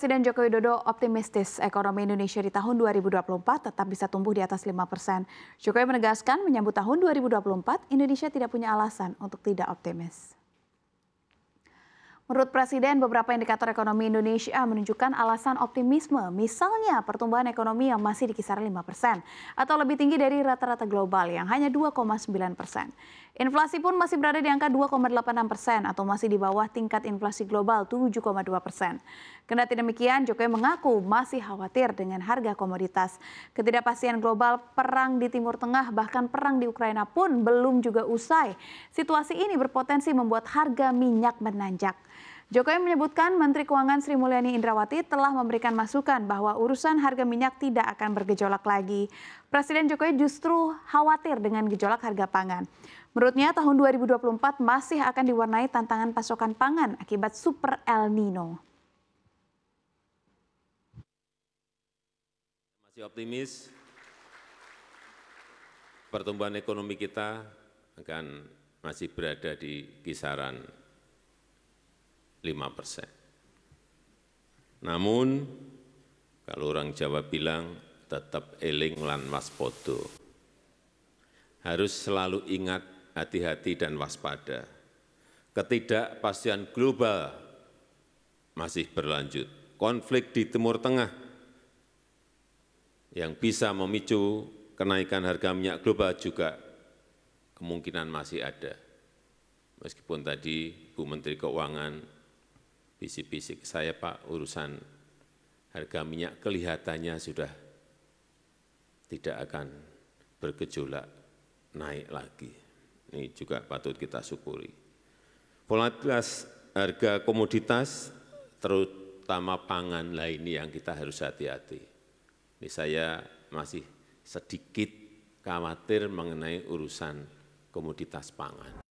Presiden Joko Widodo optimistis ekonomi Indonesia di tahun 2024 tetap bisa tumbuh di atas 5 persen. Jokowi menegaskan menyambut tahun 2024, Indonesia tidak punya alasan untuk tidak optimis. Menurut Presiden, beberapa indikator ekonomi Indonesia menunjukkan alasan optimisme, misalnya pertumbuhan ekonomi yang masih di kisaran 5 persen, atau lebih tinggi dari rata-rata global yang hanya 2,9 persen. Inflasi pun masih berada di angka 2,86 persen atau masih di bawah tingkat inflasi global 7,2 persen. Kendati demikian, Jokowi mengaku masih khawatir dengan harga komoditas. Ketidakpastian global, perang di Timur Tengah, bahkan perang di Ukraina pun belum juga usai. Situasi ini berpotensi membuat harga minyak menanjak. Jokowi menyebutkan Menteri Keuangan Sri Mulyani Indrawati telah memberikan masukan bahwa urusan harga minyak tidak akan bergejolak lagi. Presiden Jokowi justru khawatir dengan gejolak harga pangan. Menurutnya tahun 2024 masih akan diwarnai tantangan pasokan pangan akibat Super El Nino. Masih optimis pertumbuhan ekonomi kita akan masih berada di kisaran persen. Namun, kalau orang Jawa bilang, tetap eling lan waspodo. Harus selalu ingat, hati-hati dan waspada. Ketidakpastian global masih berlanjut. Konflik di Timur Tengah yang bisa memicu kenaikan harga minyak global juga kemungkinan masih ada. Meskipun tadi Bu Menteri Keuangan bisik-bisik saya Pak urusan harga minyak kelihatannya sudah tidak akan bergejolak naik lagi. Ini juga patut kita syukuri. Volatilitas harga komoditas terutama pangan lah ini yang kita harus hati-hati. Ini saya masih sedikit khawatir mengenai urusan komoditas pangan.